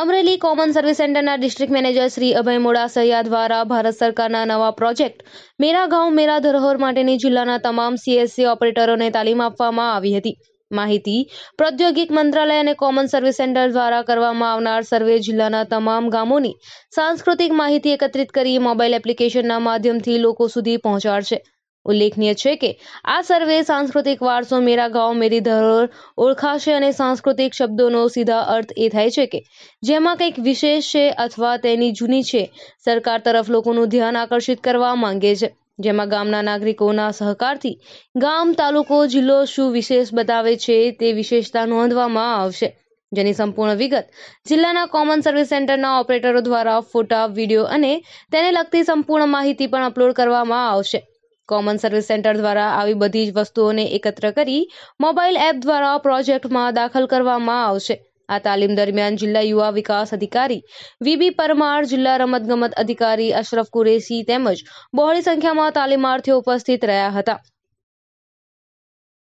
Amreli common service સેન્ટરના district manager Shri Abhay Modasaiya દ્વારા ભારત સરકારના નવા પ્રોજેક્ટ મેરા ગાંવ મેરા ધરોહર માટેની જિલ્લાના તમામ સીએસસી ઓપરેટરોને તાલીમ આપવામાં આવી હતી માહિતી પ્રૌદ્યોગિક મંત્રાલય અને કોમન સર્વિસ સેન્ટર દ્વારા કરવામાં આવનાર સર્વે જિલ્લાના તમામ ગામોની સાંસ્કૃતિક માહિતી એકત્રિત કરી મોબાઈલ એપ્લિકેશનના માધ્યમથી લોકો સુધી પહોંચાડશે ઉલ્લેખનીય છે કે આ સર્વે સાંસ્કૃતિક વારસો મેરા ગાંવ મેરી ધરોહર ઓળખાશે અને સાંસ્કૃતિક શબ્દોનો સીધા અર્થ એ થાય છે કે જેમાં કંઈક વિશેષ છે અથવા તેની જૂની છે સરકાર તરફ લોકોનું ધ્યાન આકર્ષિત કરવા માંગે છે જેમાં ગામના નાગરિકોના સહકારથી ગામ તાલુકો જિલ્લો શું વિશેષ બતાવે છે તે વિશેષતા નોંધવામાં આવશે જેની સંપૂર્ણ વિગત જિલ્લાના કોમન સર્વિસ સેન્ટરના ઓપરેટરો દ્વારા ફોટા વિડીયો અને તેને લગતી સંપૂર્ણ માહિતી પણ અપલોડ કરવામાં આવશે કોમન સર્વિસ સેન્ટર દ્વારા આવી બધી જ વસ્તુઓને એકત્ર કરી મોબાઈલ એપ દ્વારા પ્રોજેક્ટમાં દાખલ કરવામાં આવશે આ તાલીમ દરમિયાન જિલ્લા યુવા વિકાસ અધિકારી વીબી પરમાર જિલ્લા રમતગમત અધિકારી અશરફ કુરેશી તેમજ બહોળી સંખ્યામાં તાલીમાર્થીઓ ઉપસ્થિત રહ્યા હતા